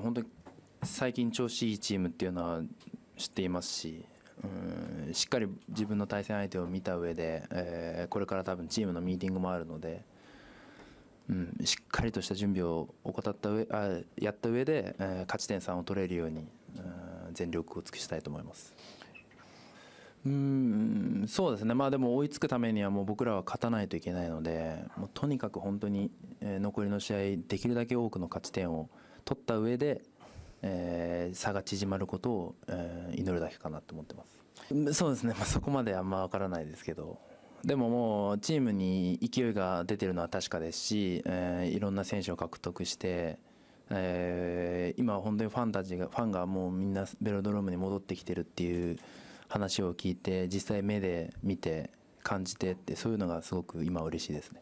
本当に最近調子いいチームっていうのは知っていますし、うんしっかり自分の対戦相手を見た上で、えー、これから多分チームのミーティングもあるので、うん、しっかりとした準備を怠った上あやった上で、えー、勝ち点3を取れるように、うん、全力を尽くしたいと思います。うんそうですね、まあ、でも追いつくためにはもう僕らは勝たないといけないのでもうとにかく本当に残りの試合できるだけ多くの勝ち点を、取った上で、えー、差が縮まることを、えー、祈るだけかなと思ってますそうですね、まあ、そこまであんま分からないですけどでももうチームに勢いが出てるのは確かですし、えー、いろんな選手を獲得して、えー、今本当にファンたちがファンがもうみんなベロドロームに戻ってきてるっていう話を聞いて実際目で見て感じてってそういうのがすごく今嬉しいですね。